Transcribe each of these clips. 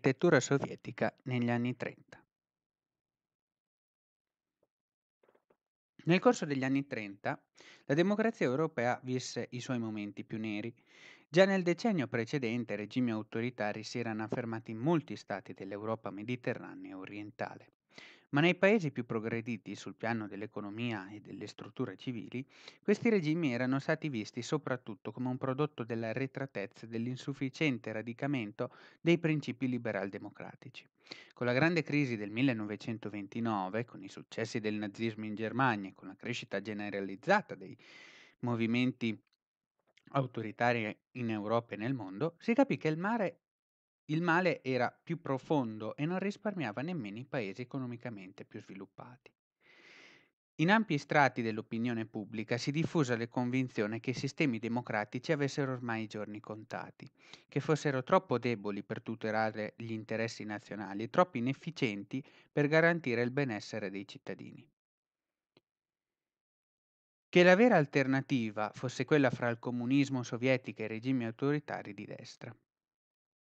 dell'architettura sovietica negli anni 30. Nel corso degli anni 30, la democrazia europea visse i suoi momenti più neri. Già nel decennio precedente regimi autoritari si erano affermati in molti stati dell'Europa mediterranea e orientale. Ma nei paesi più progrediti sul piano dell'economia e delle strutture civili, questi regimi erano stati visti soprattutto come un prodotto della retratezza e dell'insufficiente radicamento dei principi liberal-democratici. Con la grande crisi del 1929, con i successi del nazismo in Germania e con la crescita generalizzata dei movimenti autoritari in Europa e nel mondo, si capì che il mare il male era più profondo e non risparmiava nemmeno i paesi economicamente più sviluppati. In ampi strati dell'opinione pubblica si diffusa la convinzione che i sistemi democratici avessero ormai i giorni contati, che fossero troppo deboli per tutelare gli interessi nazionali e troppo inefficienti per garantire il benessere dei cittadini. Che la vera alternativa fosse quella fra il comunismo sovietico e i regimi autoritari di destra.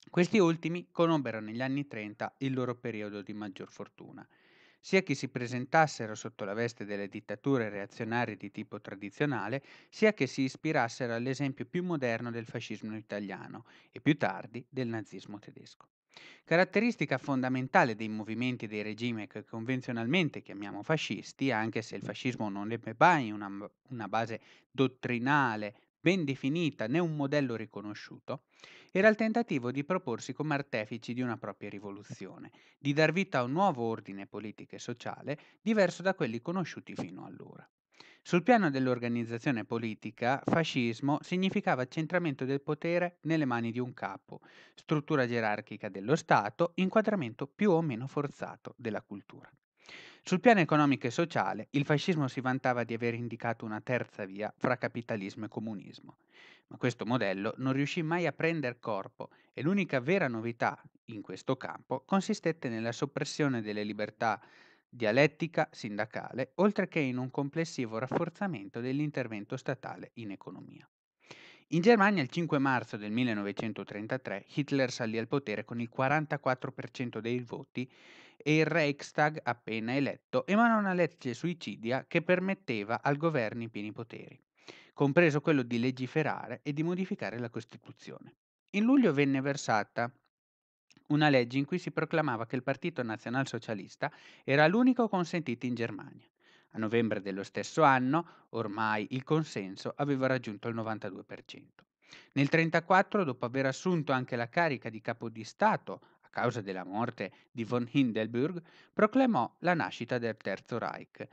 Questi ultimi conobbero negli anni 30 il loro periodo di maggior fortuna. Sia che si presentassero sotto la veste delle dittature reazionarie di tipo tradizionale, sia che si ispirassero all'esempio più moderno del fascismo italiano e più tardi del nazismo tedesco. Caratteristica fondamentale dei movimenti e dei regimi che convenzionalmente chiamiamo fascisti, anche se il fascismo non ebbe mai una, una base dottrinale ben definita né un modello riconosciuto, era il tentativo di proporsi come artefici di una propria rivoluzione, di dar vita a un nuovo ordine politico e sociale diverso da quelli conosciuti fino allora. Sul piano dell'organizzazione politica, fascismo significava centramento del potere nelle mani di un capo, struttura gerarchica dello Stato, inquadramento più o meno forzato della cultura. Sul piano economico e sociale, il fascismo si vantava di aver indicato una terza via fra capitalismo e comunismo ma questo modello non riuscì mai a prendere corpo e l'unica vera novità in questo campo consistette nella soppressione delle libertà dialettica sindacale, oltre che in un complessivo rafforzamento dell'intervento statale in economia. In Germania il 5 marzo del 1933 Hitler salì al potere con il 44% dei voti e il Reichstag appena eletto emanò una legge suicidia che permetteva al governo i pieni poteri compreso quello di legiferare e di modificare la Costituzione. In luglio venne versata una legge in cui si proclamava che il Partito Nazionalsocialista era l'unico consentito in Germania. A novembre dello stesso anno, ormai il consenso aveva raggiunto il 92%. Nel 1934, dopo aver assunto anche la carica di capo di Stato a causa della morte di von Hindenburg, proclamò la nascita del Terzo Reich,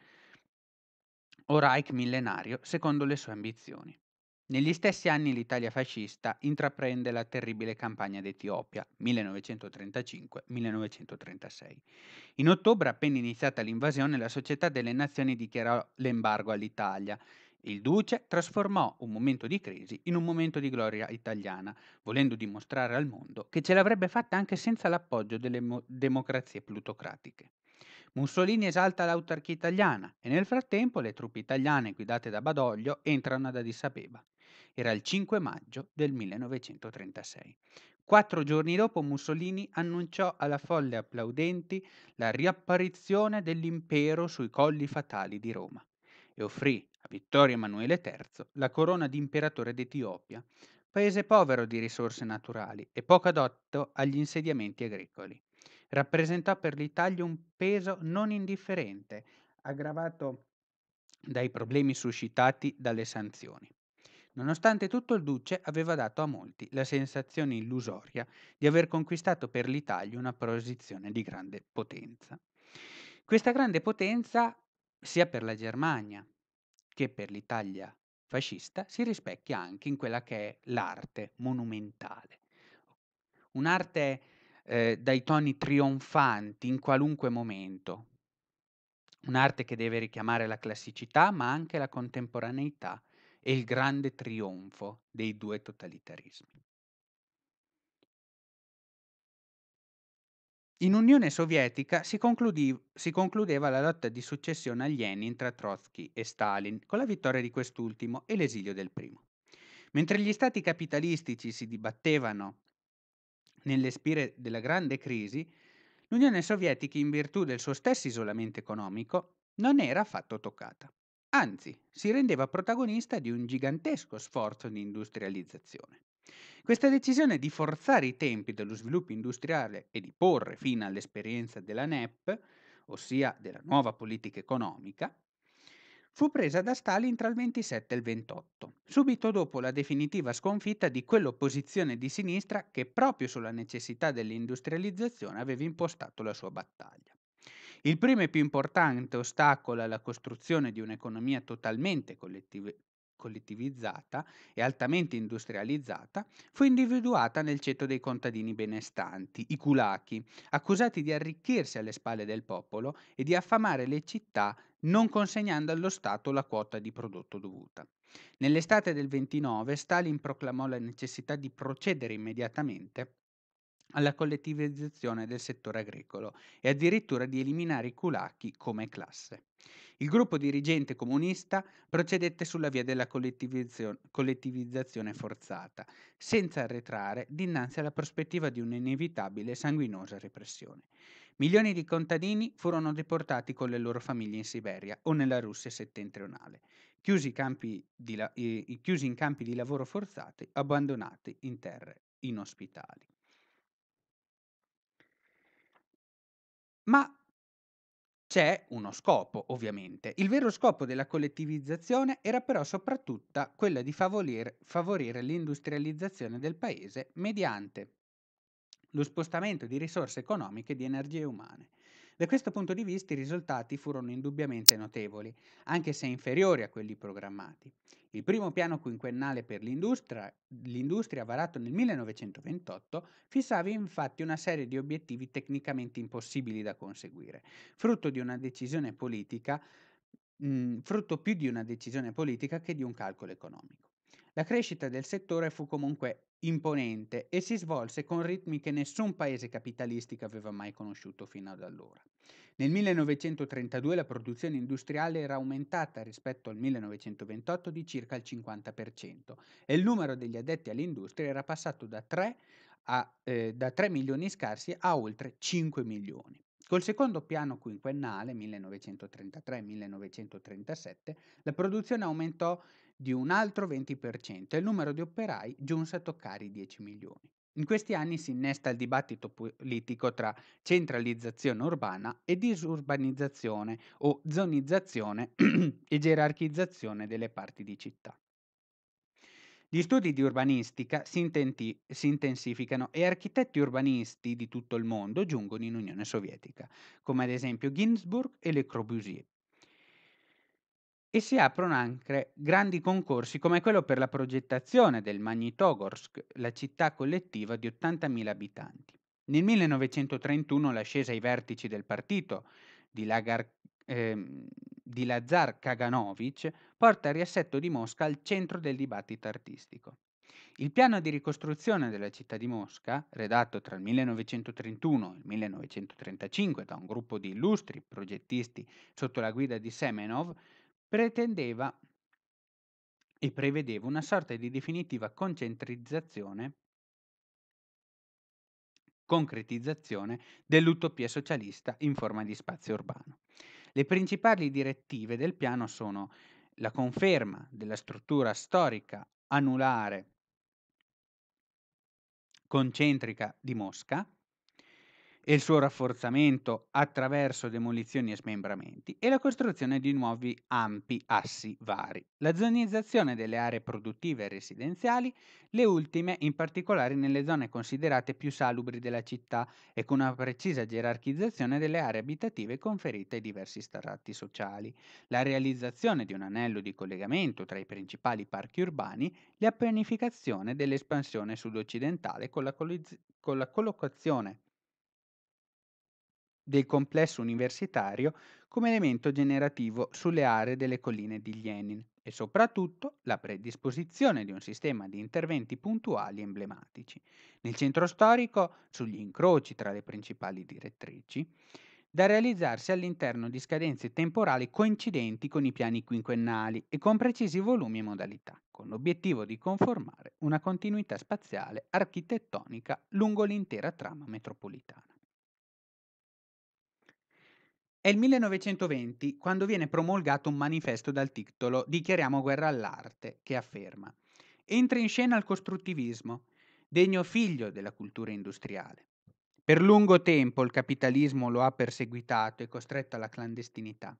o Reich millenario secondo le sue ambizioni. Negli stessi anni l'Italia fascista intraprende la terribile campagna d'Etiopia 1935-1936. In ottobre, appena iniziata l'invasione, la Società delle Nazioni dichiarò l'embargo all'Italia. Il duce trasformò un momento di crisi in un momento di gloria italiana, volendo dimostrare al mondo che ce l'avrebbe fatta anche senza l'appoggio delle mo- democrazie plutocratiche. Mussolini esalta l'autarchia italiana e nel frattempo le truppe italiane guidate da Badoglio entrano ad Addis Abeba. Era il 5 maggio del 1936. Quattro giorni dopo Mussolini annunciò alla folle applaudenti la riapparizione dell'impero sui colli fatali di Roma e offrì a Vittorio Emanuele III la corona di imperatore d'Etiopia, paese povero di risorse naturali e poco adatto agli insediamenti agricoli. Rappresentò per l'Italia un peso non indifferente, aggravato dai problemi suscitati dalle sanzioni. Nonostante tutto il duce aveva dato a molti la sensazione illusoria di aver conquistato per l'Italia una posizione di grande potenza. Questa grande potenza, sia per la Germania che per l'Italia fascista, si rispecchia anche in quella che è l'arte monumentale. Un'arte eh, dai toni trionfanti in qualunque momento. Un'arte che deve richiamare la classicità ma anche la contemporaneità e il grande trionfo dei due totalitarismi. In Unione Sovietica si, si, concludeva la lotta di successione agli Lenin tra Trotsky e Stalin, con la vittoria di quest'ultimo e l'esilio del primo. Mentre gli stati capitalistici si dibattevano nelle spire della grande crisi, l'Unione Sovietica, in virtù del suo stesso isolamento economico, non era affatto toccata. Anzi, si rendeva protagonista di un gigantesco sforzo di industrializzazione. Questa decisione di forzare i tempi dello sviluppo industriale e di porre fine all'esperienza della NEP, ossia della nuova politica economica, fu presa da Stalin tra il 27 e il 28, subito dopo la definitiva sconfitta di quell'opposizione di sinistra che proprio sulla necessità dell'industrializzazione aveva impostato la sua battaglia. Il primo e più importante ostacolo alla costruzione di un'economia totalmente collettiv- collettivizzata e altamente industrializzata, fu individuata nel ceto dei contadini benestanti, i culachi, accusati di arricchirsi alle spalle del popolo e di affamare le città non consegnando allo Stato la quota di prodotto dovuta. Nell'estate del 29 Stalin proclamò la necessità di procedere immediatamente alla collettivizzazione del settore agricolo e addirittura di eliminare i kulaki come classe. Il gruppo dirigente comunista procedette sulla via della collettivizzazione forzata, senza arretrare dinanzi alla prospettiva di un'inevitabile e sanguinosa repressione. Milioni di contadini furono deportati con le loro famiglie in Siberia o nella Russia settentrionale, chiusi, la- eh, chiusi in campi di lavoro forzati, abbandonati in terre inospitali. Ma c'è uno scopo, ovviamente. Il vero scopo della collettivizzazione era però soprattutto quello di favolire- favorire l'industrializzazione del paese mediante lo spostamento di risorse economiche e di energie umane. Da questo punto di vista i risultati furono indubbiamente notevoli, anche se inferiori a quelli programmati. Il primo piano quinquennale per l'industria, l'industria varato nel 1928 fissava infatti una serie di obiettivi tecnicamente impossibili da conseguire, frutto di una decisione politica, mh, frutto più di una decisione politica che di un calcolo economico. La crescita del settore fu comunque imponente e si svolse con ritmi che nessun paese capitalistico aveva mai conosciuto fino ad allora. Nel 1932 la produzione industriale era aumentata rispetto al 1928 di circa il 50% e il numero degli addetti all'industria era passato da 3, a, eh, da 3 milioni scarsi a oltre 5 milioni. Col secondo piano quinquennale 1933-1937 la produzione aumentò di un altro 20% e il numero di operai giunse a toccare i 10 milioni. In questi anni si innesta il dibattito politico tra centralizzazione urbana e disurbanizzazione o zonizzazione e gerarchizzazione delle parti di città. Gli studi di urbanistica si, intenti, si, intensificano e architetti urbanisti di tutto il mondo giungono in Unione Sovietica, come ad esempio Ginsburg e Le Corbusier. E si aprono anche grandi concorsi come quello per la progettazione del Magnitogorsk, la città collettiva di 80.000 abitanti. Nel 1931 l'ascesa ai vertici del partito di, Lagar, ehm, di Lazar Kaganovich porta il riassetto di Mosca al centro del dibattito artistico. Il piano di ricostruzione della città di Mosca, redatto tra il 1931 e il 1935 da un gruppo di illustri progettisti sotto la guida di Semenov, pretendeva e prevedeva una sorta di definitiva concentrizzazione, concretizzazione dell'utopia socialista in forma di spazio urbano. Le principali direttive del piano sono la conferma della struttura storica anulare concentrica di Mosca, e il suo rafforzamento attraverso demolizioni e smembramenti e la costruzione di nuovi ampi assi vari, la zonizzazione delle aree produttive e residenziali, le ultime in particolare nelle zone considerate più salubri della città e con una precisa gerarchizzazione delle aree abitative conferite ai diversi strati sociali, la realizzazione di un anello di collegamento tra i principali parchi urbani, la pianificazione dell'espansione sud-occidentale con la, collocazione del complesso universitario come elemento generativo sulle aree delle colline di Lenin e soprattutto la predisposizione di un sistema di interventi puntuali emblematici. Nel centro storico, sugli incroci tra le principali direttrici, da realizzarsi all'interno di scadenze temporali coincidenti con i piani quinquennali e con precisi volumi e modalità, con l'obiettivo di conformare una continuità spaziale architettonica lungo l'intera trama metropolitana. È il 1920 quando viene promulgato un manifesto dal titolo Dichiariamo guerra all'arte, che afferma Entra in scena il costruttivismo, degno figlio della cultura industriale. Per lungo tempo il capitalismo lo ha perseguitato e costretto alla clandestinità.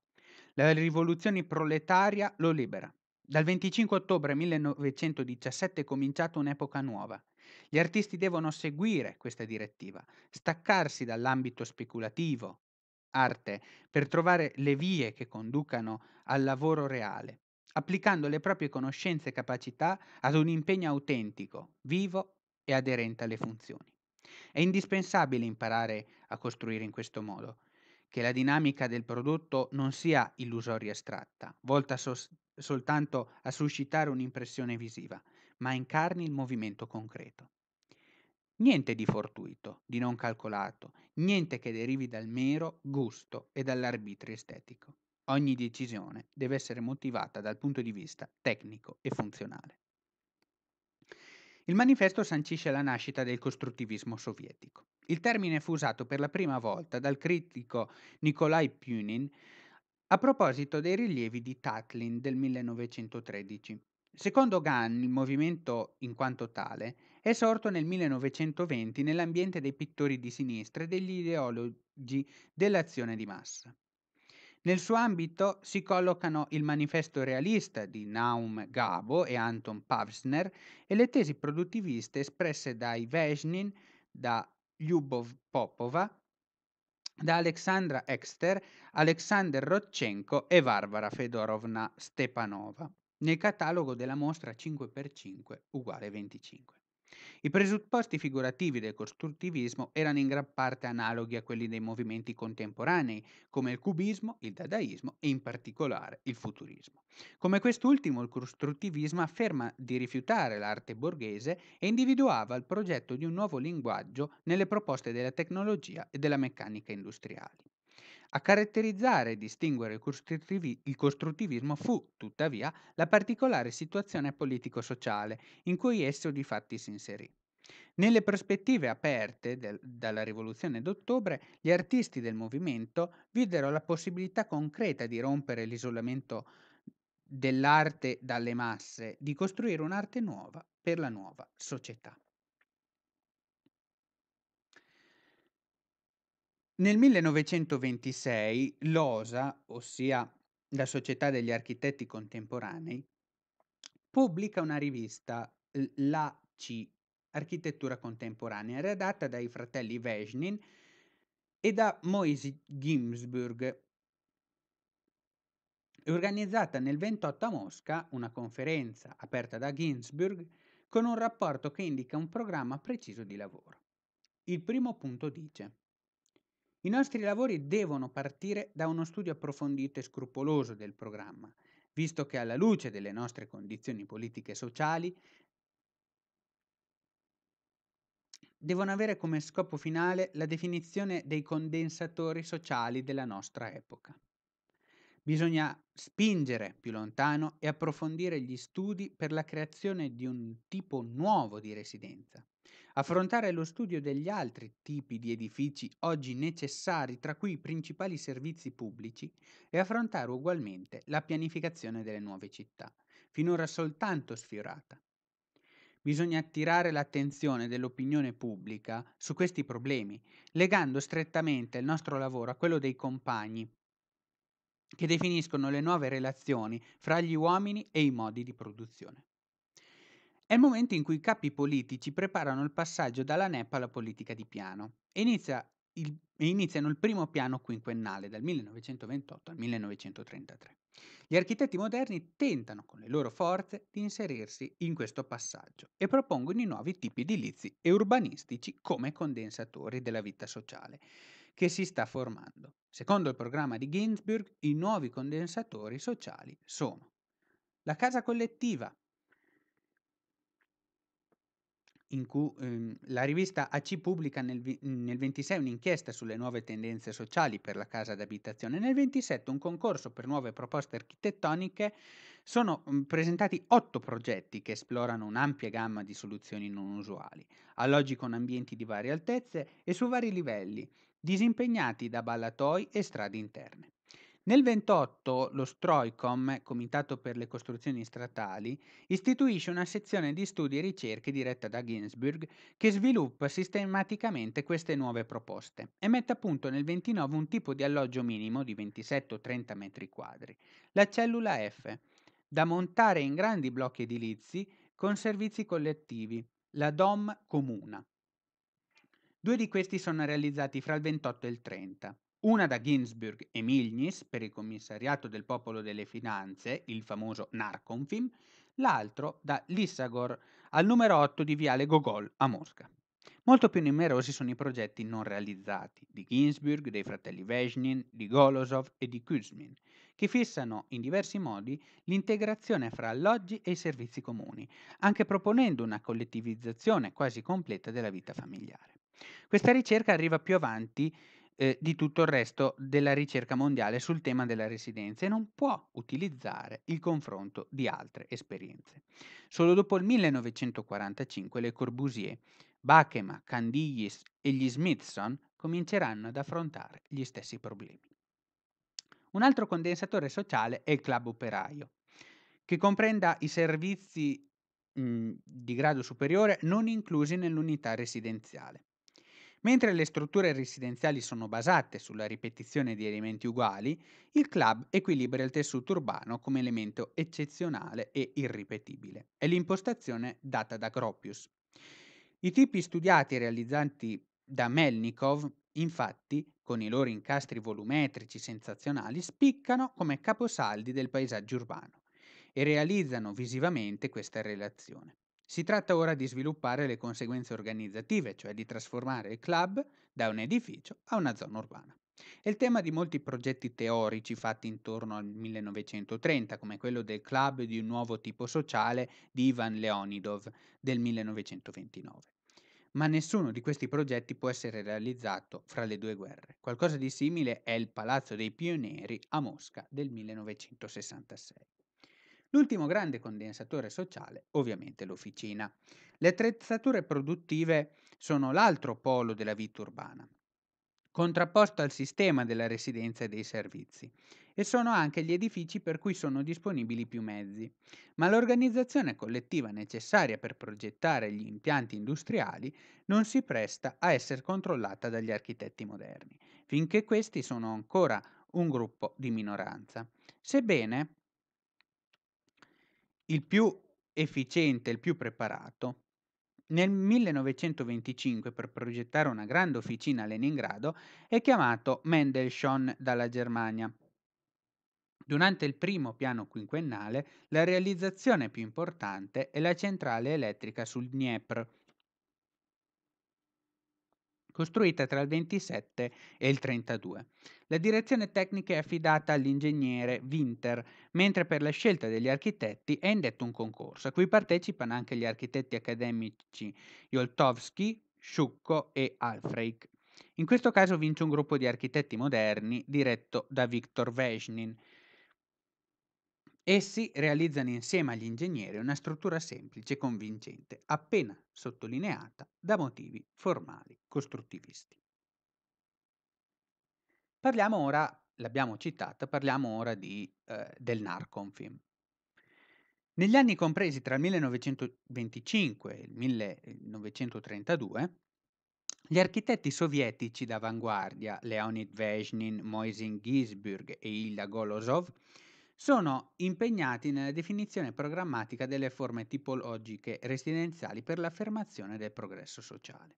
La rivoluzione proletaria lo libera. Dal 25 ottobre 1917 è cominciata un'epoca nuova. Gli artisti devono seguire questa direttiva, staccarsi dall'ambito speculativo, arte, per trovare le vie che conducano al lavoro reale, applicando le proprie conoscenze e capacità ad un impegno autentico, vivo e aderente alle funzioni. È indispensabile imparare a costruire in questo modo, che la dinamica del prodotto non sia illusoria e astratta, volta sos- soltanto a suscitare un'impressione visiva, ma incarni il movimento concreto. Niente di fortuito, di non calcolato, niente che derivi dal mero gusto e dall'arbitrio estetico. Ogni decisione deve essere motivata dal punto di vista tecnico e funzionale. Il manifesto sancisce la nascita del costruttivismo sovietico. Il termine fu usato per la prima volta dal critico Nikolai Punin a proposito dei rilievi di Tatlin del 1913. Secondo Gann, il movimento in quanto tale è sorto nel 1920 nell'ambiente dei pittori di sinistra e degli ideologi dell'azione di massa. Nel suo ambito si collocano il manifesto realista di Naum Gabo e Anton Pavsner e le tesi produttiviste espresse dai Vesnin, da Lyubov Popova, da Alexandra Exter, Alexander Rotchenko e Varvara Fedorovna Stepanova. Nel catalogo della mostra 5x5 uguale 25. I presupposti figurativi del costruttivismo erano in gran parte analoghi a quelli dei movimenti contemporanei, come il cubismo, il dadaismo e in particolare il futurismo. Come quest'ultimo, il costruttivismo afferma di rifiutare l'arte borghese e individuava il progetto di un nuovo linguaggio nelle proposte della tecnologia e della meccanica industriali. A caratterizzare e distinguere il costruttivi- il costruttivismo fu, tuttavia, la particolare situazione politico-sociale in cui esso di fatti si inserì. Nelle prospettive aperte del- dalla rivoluzione d'ottobre, gli artisti del movimento videro la possibilità concreta di rompere l'isolamento dell'arte dalle masse, di costruire un'arte nuova per la nuova società. Nel 1926 l'OSA, ossia la Società degli Architetti Contemporanei, pubblica una rivista, la C, Architettura Contemporanea, redatta dai fratelli Vesnin e da Moise Ginsburg. È organizzata nel 28 a Mosca una conferenza aperta da Ginsburg con un rapporto che indica un programma preciso di lavoro. Il primo punto dice i nostri lavori devono partire da uno studio approfondito e scrupoloso del programma, visto che alla luce delle nostre condizioni politiche e sociali devono avere come scopo finale la definizione dei condensatori sociali della nostra epoca. Bisogna spingere più lontano e approfondire gli studi per la creazione di un tipo nuovo di residenza, Affrontare lo studio degli altri tipi di edifici oggi necessari, tra cui i principali servizi pubblici, e affrontare ugualmente la pianificazione delle nuove città, finora soltanto sfiorata. Bisogna attirare l'attenzione dell'opinione pubblica su questi problemi, legando strettamente il nostro lavoro a quello dei compagni, che definiscono le nuove relazioni fra gli uomini e i modi di produzione. È il momento in cui i capi politici preparano il passaggio dalla NEP alla politica di piano e inizia il- iniziano il primo piano quinquennale dal 1928 al 1933. Gli architetti moderni tentano con le loro forze di inserirsi in questo passaggio e propongono i nuovi tipi edilizi e urbanistici come condensatori della vita sociale che si sta formando. Secondo il programma di Ginsburg, i nuovi condensatori sociali sono la casa collettiva, in cui ehm, la rivista AC pubblica nel, nel 26 un'inchiesta sulle nuove tendenze sociali per la casa d'abitazione, nel 27 un concorso per nuove proposte architettoniche, sono mhmm, presentati otto progetti che esplorano un'ampia gamma di soluzioni non usuali, alloggi con ambienti di varie altezze e su vari livelli, disimpegnati da ballatoi e strade interne. Nel 28 lo Stroicom, Comitato per le costruzioni Stratali, istituisce una sezione di studi e ricerche diretta da Ginsburg che sviluppa sistematicamente queste nuove proposte e mette a punto nel 29 un tipo di alloggio minimo di 27 o 30 metri quadri, la cellula F, da montare in grandi blocchi edilizi con servizi collettivi, la DOM comuna. Due di questi sono realizzati fra il 28 e il 30 una da Ginsburg e Milnis per il Commissariato del Popolo delle Finanze, il famoso Narconfim, l'altro da Lissagor al numero 8 di Viale Gogol a Mosca. Molto più numerosi sono i progetti non realizzati di Ginsburg, dei fratelli Vesnin, di Golosov e di Kuzmin, che fissano in diversi modi l'integrazione fra alloggi e i servizi comuni, anche proponendo una collettivizzazione quasi completa della vita familiare. Questa ricerca arriva più avanti eh, di tutto il resto della ricerca mondiale sul tema della residenza e non può utilizzare il confronto di altre esperienze. Solo dopo il 1945 le Corbusier, Bachema, Candiglis e gli Smithson cominceranno ad affrontare gli stessi problemi. Un altro condensatore sociale è il club operaio, che comprenda i servizi mh, mhmm, di grado superiore non inclusi nell'unità residenziale. Mentre le strutture residenziali sono basate sulla ripetizione di elementi uguali, il club equilibra il tessuto urbano come elemento eccezionale e irripetibile. È l'impostazione data da Gropius. I tipi studiati e realizzati da Melnikov, infatti, con i loro incastri volumetrici sensazionali, spiccano come caposaldi del paesaggio urbano e realizzano visivamente questa relazione. Si tratta ora di sviluppare le conseguenze organizzative, cioè di trasformare il club da un edificio a una zona urbana. È il tema di molti progetti teorici fatti intorno al 1930, come quello del club di un nuovo tipo sociale di Ivan Leonidov del 1929 ma nessuno di questi progetti può essere realizzato fra le due guerre. Qualcosa di simile è il Palazzo dei Pionieri a Mosca del 1966. L'ultimo grande condensatore sociale, ovviamente, l'officina. Le attrezzature produttive sono l'altro polo della vita urbana, contrapposto al sistema della residenza e dei servizi, e sono anche gli edifici per cui sono disponibili più mezzi. Ma l'organizzazione collettiva necessaria per progettare gli impianti industriali non si presta a essere controllata dagli architetti moderni, finché questi sono ancora un gruppo di minoranza. Sebbene il più efficiente, il più preparato. Nel 1925 per progettare una grande officina a Leningrado è chiamato Mendelssohn dalla Germania. Durante il primo piano quinquennale la realizzazione più importante è la centrale elettrica sul Dniepr, costruita tra il 27 e il 32. La direzione tecnica è affidata all'ingegnere Winter, mentre per la scelta degli architetti è indetto un concorso, a cui partecipano anche gli architetti accademici Joltovsky, Sciucco e Alfreik. In questo caso vince un gruppo di architetti moderni diretto da Viktor Vesnin, Essi realizzano insieme agli ingegneri una struttura semplice e convincente, appena sottolineata da motivi formali costruttivisti. Parliamo ora, l'abbiamo citata, parliamo ora di, eh, del Narconfilm. Negli anni compresi tra il 1925 e il 1932, gli architetti sovietici d'avanguardia Leonid Vezhnin, Moisin Gisburg e Ilya Golosov sono impegnati nella definizione programmatica delle forme tipologiche residenziali per l'affermazione del progresso sociale.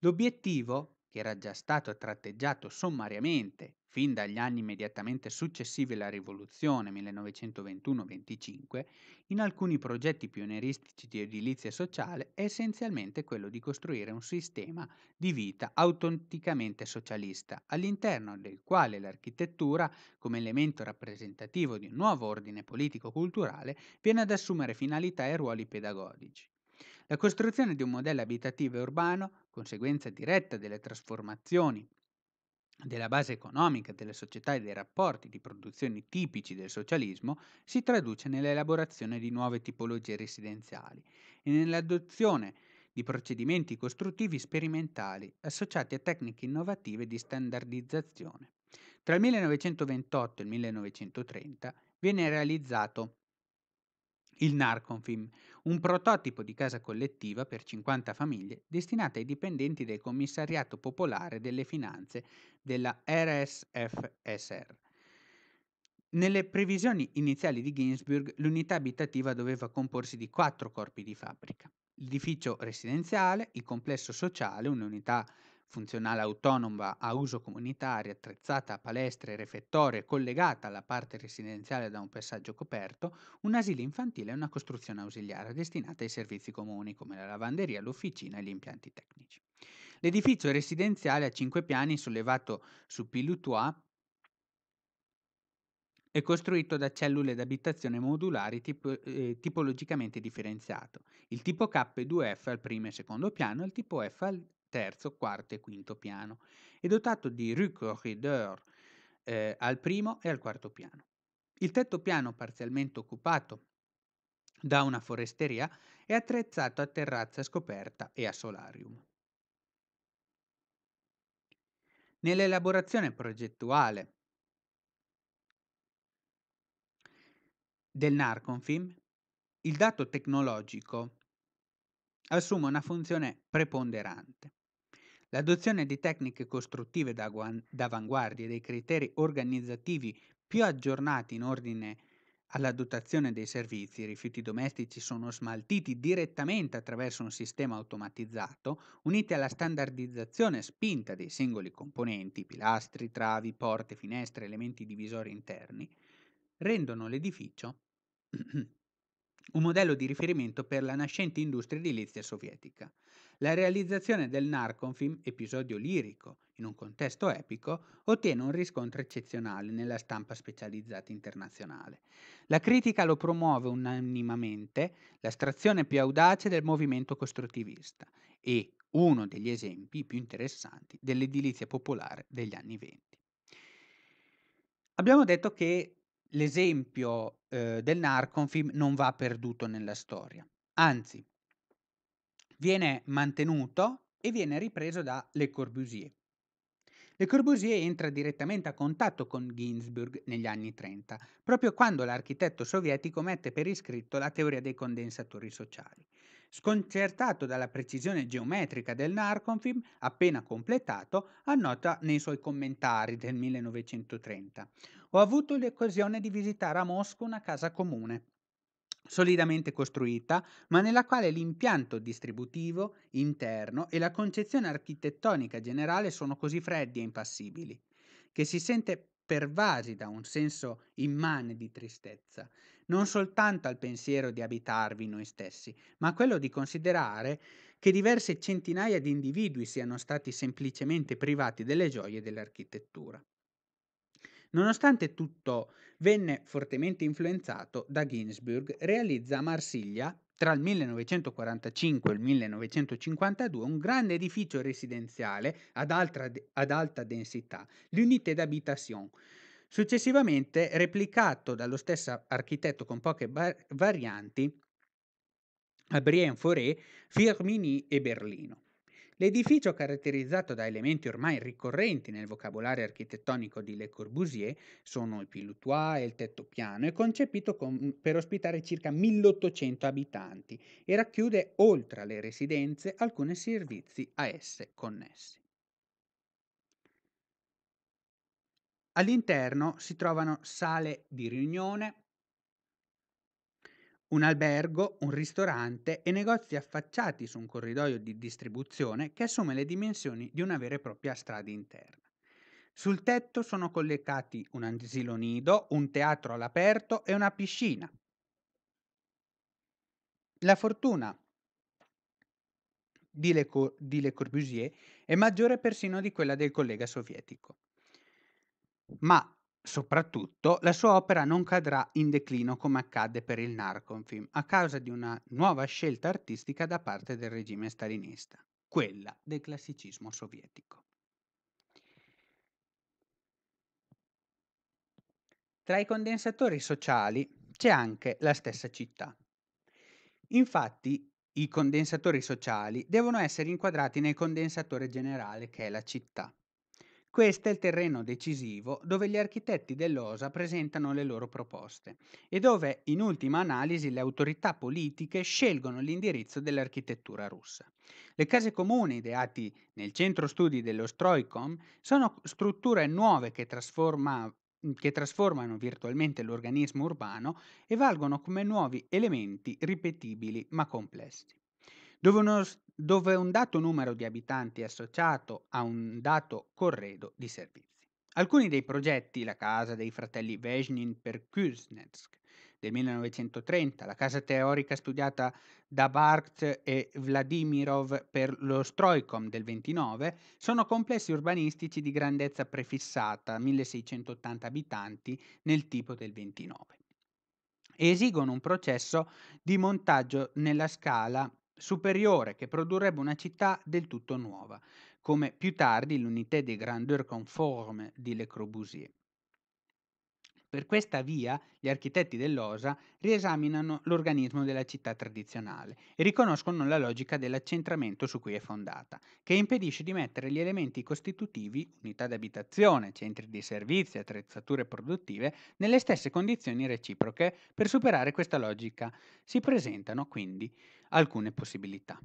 L'obiettivo che era già stato tratteggiato sommariamente fin dagli anni immediatamente successivi alla rivoluzione 1921-25, in alcuni progetti pionieristici di edilizia sociale è essenzialmente quello di costruire un sistema di vita autenticamente socialista, all'interno del quale l'architettura, come elemento rappresentativo di un nuovo ordine politico-culturale, viene ad assumere finalità e ruoli pedagogici. La costruzione di un modello abitativo e urbano, conseguenza diretta delle trasformazioni della base economica delle società e dei rapporti di produzione tipici del socialismo si traduce nell'elaborazione di nuove tipologie residenziali e nell'adozione di procedimenti costruttivi sperimentali associati a tecniche innovative di standardizzazione. Tra il 1928 e il 1930 viene realizzato il Narconfim, un prototipo di casa collettiva per 50 famiglie destinata ai dipendenti del Commissariato Popolare delle Finanze della RSFSR. Nelle previsioni iniziali di Ginsburg, l'unità abitativa doveva comporsi di quattro corpi di fabbrica: l'edificio residenziale, il complesso sociale, un'unità funzionale autonoma a uso comunitario, attrezzata a palestre e refettorio e collegata alla parte residenziale da un passaggio coperto, un asilo infantile è una costruzione ausiliare destinata ai servizi comuni come la lavanderia, l'officina e gli impianti tecnici. L'edificio residenziale a cinque piani, sollevato su Pilutois, è costruito da cellule d'abitazione modulari tipo, eh, tipologicamente differenziato, il tipo K2F al primo e secondo piano e il tipo F al terzo, quarto e quinto piano, e dotato di rue corridor eh, al primo e al quarto piano. Il tetto piano, parzialmente occupato da una foresteria, è attrezzato a terrazza scoperta e a solarium. Nell'elaborazione progettuale del Narconfim, il dato tecnologico assume una funzione preponderante. L'adozione di tecniche costruttive d'avanguardia e dei criteri organizzativi più aggiornati in ordine alla dotazione dei servizi, i rifiuti domestici sono smaltiti direttamente attraverso un sistema automatizzato, uniti alla standardizzazione spinta dei singoli componenti, pilastri, travi, porte, finestre, elementi divisori interni, rendono l'edificio un modello di riferimento per la nascente industria edilizia sovietica. La realizzazione del Narconfilm, episodio lirico, in un contesto epico, ottiene un riscontro eccezionale nella stampa specializzata internazionale. La critica lo promuove unanimamente, l'astrazione più audace del movimento costruttivista e uno degli esempi più interessanti dell'edilizia popolare degli anni venti. Abbiamo detto che l'esempio eh, del Narconfim non va perduto nella storia, anzi viene mantenuto e viene ripreso da Le Corbusier. Le Corbusier entra direttamente a contatto con Ginsburg negli anni 30, proprio quando l'architetto sovietico mette per iscritto la teoria dei condensatori sociali. Sconcertato dalla precisione geometrica del Narconfim, appena completato, annota nei suoi commentari del 1930 ho avuto l'occasione di visitare a Mosca una casa comune, solidamente costruita, ma nella quale l'impianto distributivo interno e la concezione architettonica generale sono così freddi e impassibili, che si sente pervasi da un senso immane di tristezza, non soltanto al pensiero di abitarvi noi stessi, ma a quello di considerare che diverse centinaia di individui siano stati semplicemente privati delle gioie dell'architettura. Nonostante tutto, venne fortemente influenzato da Ginsburg, realizza a Marsiglia tra il 1945 e il 1952 un grande edificio residenziale ad, altra, ad alta densità, l'Unité d'habitation, successivamente replicato dallo stesso architetto con poche bar- varianti a Brienforé, Firmini e Berlino. L'edificio, caratterizzato da elementi ormai ricorrenti nel vocabolario architettonico di Le Corbusier, sono il pilutois e il tetto piano, è concepito con, per ospitare circa 1800 abitanti e racchiude, oltre alle residenze, alcuni servizi a esse connessi. All'interno si trovano sale di riunione, un albergo, un ristorante e negozi affacciati su un corridoio di distribuzione che assume le dimensioni di una vera e propria strada interna. Sul tetto sono collegati un asilo nido, un teatro all'aperto e una piscina. La fortuna di Le, Cor- di Le Corbusier è maggiore persino di quella del collega sovietico. Ma Soprattutto, la sua opera non cadrà in declino come accadde per il Narconfilm, a causa di una nuova scelta artistica da parte del regime stalinista, quella del classicismo sovietico. Tra i condensatori sociali c'è anche la stessa città. Infatti, i condensatori sociali devono essere inquadrati nel condensatore generale che è la città. Questo è il terreno decisivo dove gli architetti dell'OSA presentano le loro proposte e dove, in ultima analisi, le autorità politiche scelgono l'indirizzo dell'architettura russa. Le case comuni ideate nel centro studi dello Stroicom sono strutture nuove che trasforma che trasformano virtualmente l'organismo urbano e valgono come nuovi elementi ripetibili ma complessi dove, uno dove un dato numero di abitanti è associato a un dato corredo di servizi. Alcuni dei progetti, la casa dei fratelli Vesnin per Kuznetsk del 1930, la casa teorica studiata da Barth e Vladimirov per lo Stroikom del 29, sono complessi urbanistici di grandezza prefissata, 1680 abitanti, nel tipo del 29 e esigono un processo di montaggio nella scala superiore che produrrebbe una città del tutto nuova, come più tardi l'Unité des grandeurs conformes di Le Corbusier. Per questa via gli architetti dell'Osa riesaminano l'organismo della città tradizionale e riconoscono la logica dell'accentramento su cui è fondata, che impedisce di mettere gli elementi costitutivi, unità d'abitazione, centri di servizi, attrezzature produttive, nelle stesse condizioni reciproche per superare questa logica. Si presentano quindi alcune possibilità.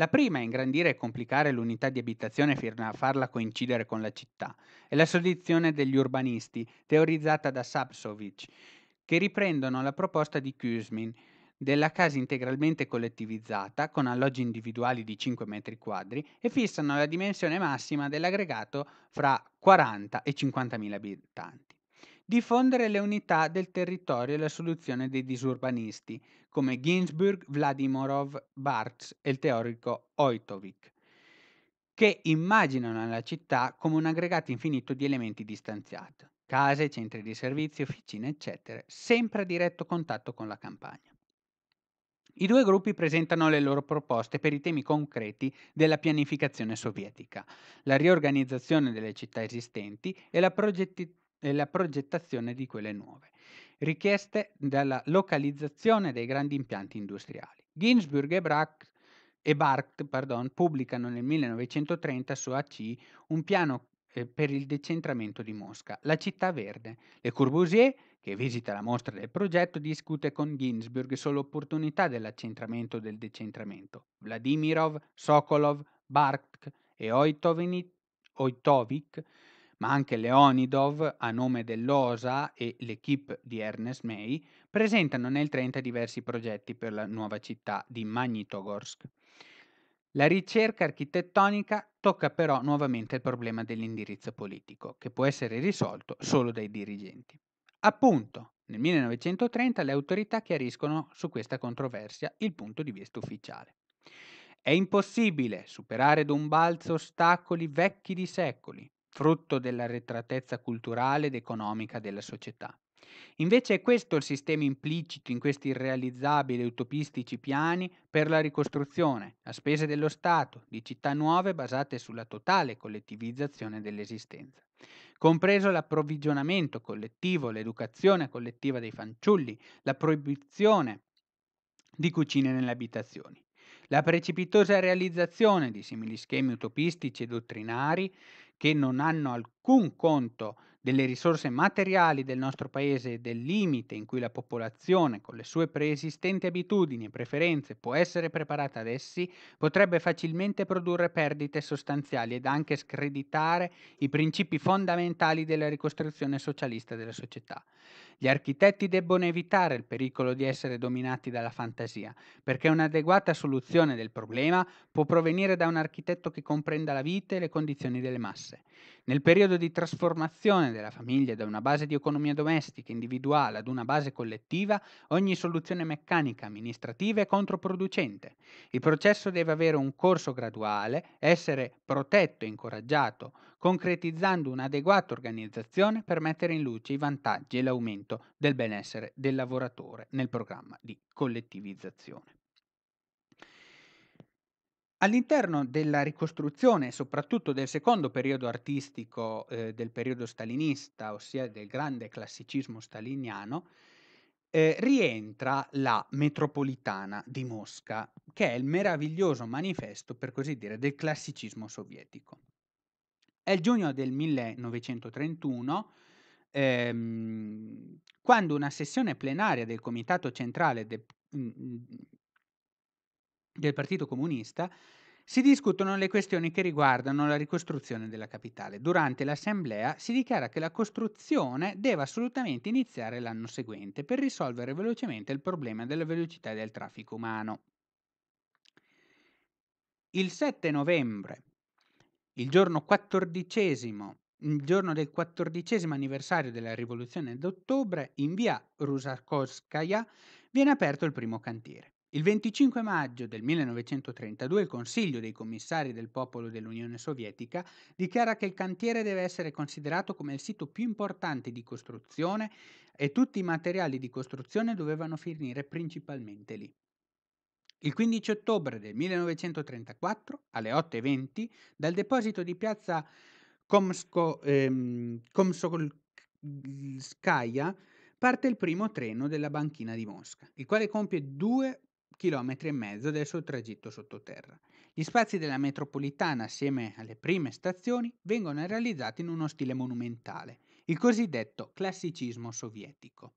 La prima è ingrandire e complicare l'unità di abitazione fino a farla coincidere con la città. È la soluzione degli urbanisti, teorizzata da Sapsovic, che riprendono la proposta di Kuzmin della casa integralmente collettivizzata con alloggi individuali di 5 metri quadri e fissano la dimensione massima dell'aggregato fra 40 e 50.000 abitanti diffondere le unità del territorio e la soluzione dei disurbanisti, come Ginsburg, Vladimirov, Bartz e il teorico Oitovic, che immaginano la città come un aggregato infinito di elementi distanziati, case, centri di servizio, officine, eccetera, sempre a diretto contatto con la campagna. I due gruppi presentano le loro proposte per i temi concreti della pianificazione sovietica, la riorganizzazione delle città esistenti e la progetti- e la progettazione di quelle nuove, richieste dalla localizzazione dei grandi impianti industriali. Ginsburg e Brack e Barth pardon, pubblicano nel 1930 su AC un piano eh, per il decentramento di Mosca, la città verde. Le Courbusier, che visita la mostra del progetto, discute con Ginsburg sull'opportunità dell'accentramento del decentramento. Vladimirov, Sokolov, Barth e Oitovic ma anche Leonidov a nome dell'OSA e l'equipe di Ernest May, presentano nel 30 diversi progetti per la nuova città di Magnitogorsk. La ricerca architettonica tocca però nuovamente il problema dell'indirizzo politico, che può essere risolto solo dai dirigenti. Appunto, nel 1930 le autorità chiariscono su questa controversia il punto di vista ufficiale. È impossibile superare d'un balzo ostacoli vecchi di secoli, frutto della retratezza culturale ed economica della società. Invece è questo il sistema implicito in questi irrealizzabili e utopistici piani per la ricostruzione, a spese dello Stato, di città nuove basate sulla totale collettivizzazione dell'esistenza. Compreso l'approvvigionamento collettivo, l'educazione collettiva dei fanciulli, la proibizione di cucine nelle abitazioni. La precipitosa realizzazione di simili schemi utopistici e dottrinari che non hanno alcun conto delle risorse materiali del nostro paese e del limite in cui la popolazione, con le sue preesistenti abitudini e preferenze, può essere preparata ad essi, potrebbe facilmente produrre perdite sostanziali ed anche screditare i principi fondamentali della ricostruzione socialista della società. Gli architetti debbono evitare il pericolo di essere dominati dalla fantasia, perché un'adeguata soluzione del problema può provenire da un architetto che comprenda la vita e le condizioni delle masse. Nel periodo periodo di trasformazione della famiglia da una base di economia domestica individuale ad una base collettiva, ogni soluzione meccanica amministrativa è controproducente. Il processo deve avere un corso graduale, essere protetto e incoraggiato, concretizzando un'adeguata organizzazione per mettere in luce i vantaggi e l'aumento del benessere del lavoratore nel programma di collettivizzazione. All'interno della ricostruzione, soprattutto del secondo periodo artistico, ehm, del periodo stalinista, ossia del grande classicismo staliniano, ehm, rientra la Metropolitana di Mosca, che è il meraviglioso manifesto, per così dire, del classicismo sovietico. È il giugno del 1931, ehm, quando una sessione plenaria del Comitato Centrale de mhmm del Partito Comunista, si discutono le questioni che riguardano la ricostruzione della capitale. Durante l'assemblea si dichiara che la costruzione deve assolutamente iniziare l'anno seguente per risolvere velocemente il problema della velocità del traffico umano. Il 7 novembre, il giorno, il giorno del quattordicesimo anniversario della rivoluzione d'ottobre, in via Rusakovskaya viene aperto il primo cantiere. Il 25 maggio del 1932 il Consiglio dei commissari del popolo dell'Unione Sovietica dichiara che il cantiere deve essere considerato come il sito più importante di costruzione e tutti i materiali di costruzione dovevano finire principalmente lì. Il 15 ottobre del 1934, alle 8.20, dal deposito di piazza Komsko, ehm, parte il primo treno della banchina di Mosca, il quale compie due chilometri e mezzo del suo tragitto sottoterra. Gli spazi della metropolitana, assieme alle prime stazioni, vengono realizzati in uno stile monumentale, il cosiddetto classicismo sovietico.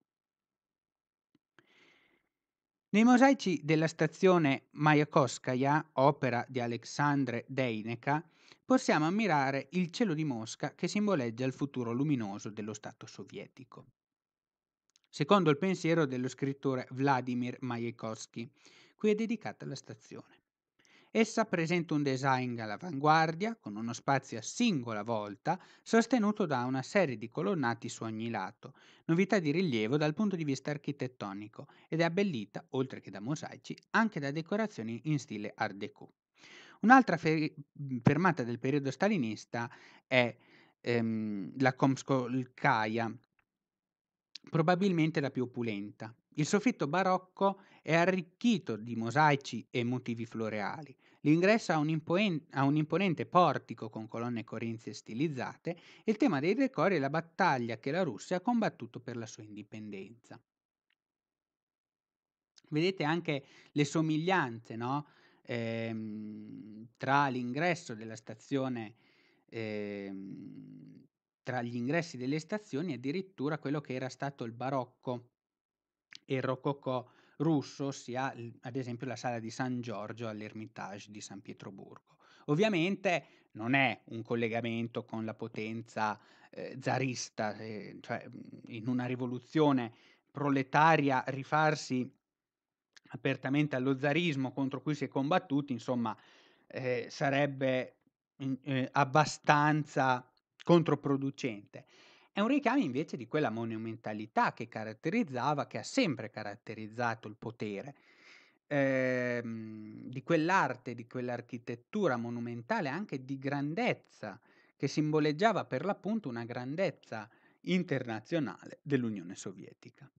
Nei mosaici della stazione Mayakovskaya, opera di Aleksandr Deineka, possiamo ammirare il cielo di Mosca che simboleggia il futuro luminoso dello Stato sovietico secondo il pensiero dello scrittore Vladimir Majakovsky, cui è dedicata la stazione. Essa presenta un design all'avanguardia, con uno spazio a singola volta, sostenuto da una serie di colonnati su ogni lato, novità di rilievo dal punto di vista architettonico, ed è abbellita, oltre che da mosaici, anche da decorazioni in stile Art Deco. Un'altra fer- mhmm, fermata del periodo stalinista è ehm, la Komskolkaya, probabilmente la più opulenta. Il soffitto barocco è arricchito di mosaici e motivi floreali. L'ingresso ha un, impoen- ha un imponente portico con colonne corinzie stilizzate e il tema dei decori è la battaglia che la Russia ha combattuto per la sua indipendenza. Vedete anche le somiglianze no? ehm, tra l'ingresso della stazione ehm, tra gli ingressi delle stazioni addirittura quello che era stato il barocco e il rococò russo, ossia ad esempio la sala di San Giorgio all'Ermitage di San Pietroburgo. Ovviamente non è un collegamento con la potenza eh, zarista, eh, cioè mhmm, in una rivoluzione proletaria rifarsi apertamente allo zarismo contro cui si è combattuti, insomma, eh, sarebbe mhmm, eh, abbastanza controproducente. È un richiamo invece di quella monumentalità che caratterizzava, che ha sempre caratterizzato il potere, ehm, di quell'arte, di quell'architettura monumentale anche di grandezza che simboleggiava per l'appunto una grandezza internazionale dell'Unione Sovietica.